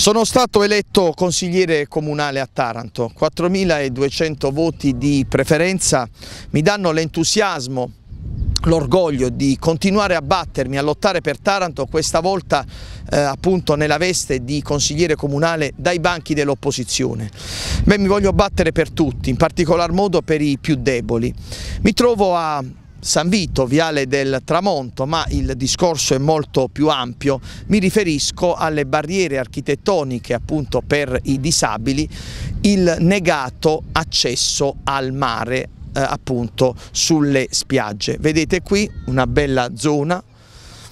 Sono stato eletto consigliere comunale a Taranto, 4.200 voti di preferenza mi danno l'entusiasmo l'orgoglio di continuare a battermi, a lottare per Taranto, questa volta eh, appunto nella veste di consigliere comunale dai banchi dell'opposizione. Beh, mi voglio battere per tutti, in particolar modo per i più deboli. Mi trovo a San Vito, Viale del Tramonto, ma il discorso è molto più ampio, mi riferisco alle barriere architettoniche appunto per i disabili, il negato accesso al mare eh, appunto sulle spiagge. Vedete qui una bella zona,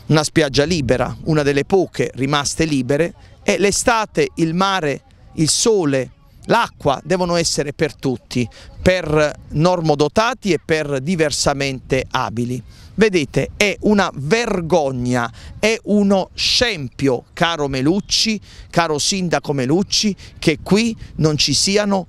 una spiaggia libera, una delle poche rimaste libere e l'estate, il mare, il sole, L'acqua devono essere per tutti, per normodotati e per diversamente abili. Vedete, è una vergogna, è uno scempio, caro Melucci, caro sindaco Melucci, che qui non ci siano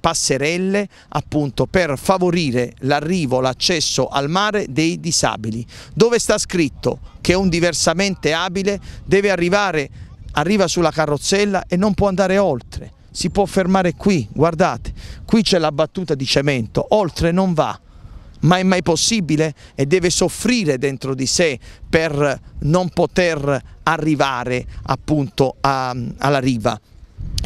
passerelle appunto per favorire l'arrivo, l'accesso al mare dei disabili, dove sta scritto che un diversamente abile deve arrivare, arriva sulla carrozzella e non può andare oltre si può fermare qui, guardate, qui c'è la battuta di cemento, oltre non va, ma è mai possibile e deve soffrire dentro di sé per non poter arrivare appunto a, alla riva.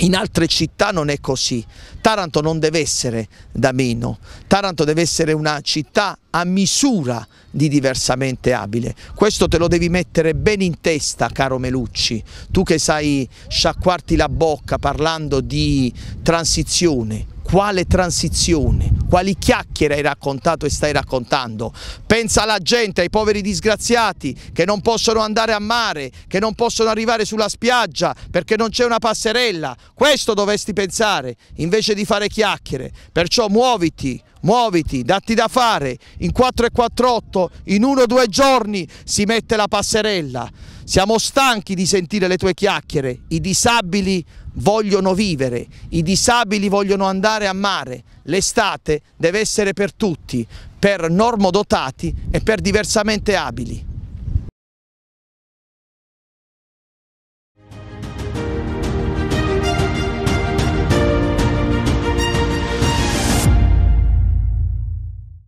In altre città non è così, Taranto non deve essere da meno, Taranto deve essere una città a misura di diversamente abile. Questo te lo devi mettere bene in testa, caro Melucci, tu che sai sciacquarti la bocca parlando di transizione, quale transizione, quali chiacchiere hai raccontato e stai raccontando. Pensa alla gente, ai poveri disgraziati che non possono andare a mare, che non possono arrivare sulla spiaggia perché non c'è una passerella. Questo dovresti pensare invece di fare chiacchiere. Perciò muoviti, muoviti, datti da fare, in 4 e 8 in 1-2 giorni si mette la passerella. Siamo stanchi di sentire le tue chiacchiere, i disabili vogliono vivere, i disabili vogliono andare a mare, l'estate deve essere per tutti, per normodotati e per diversamente abili.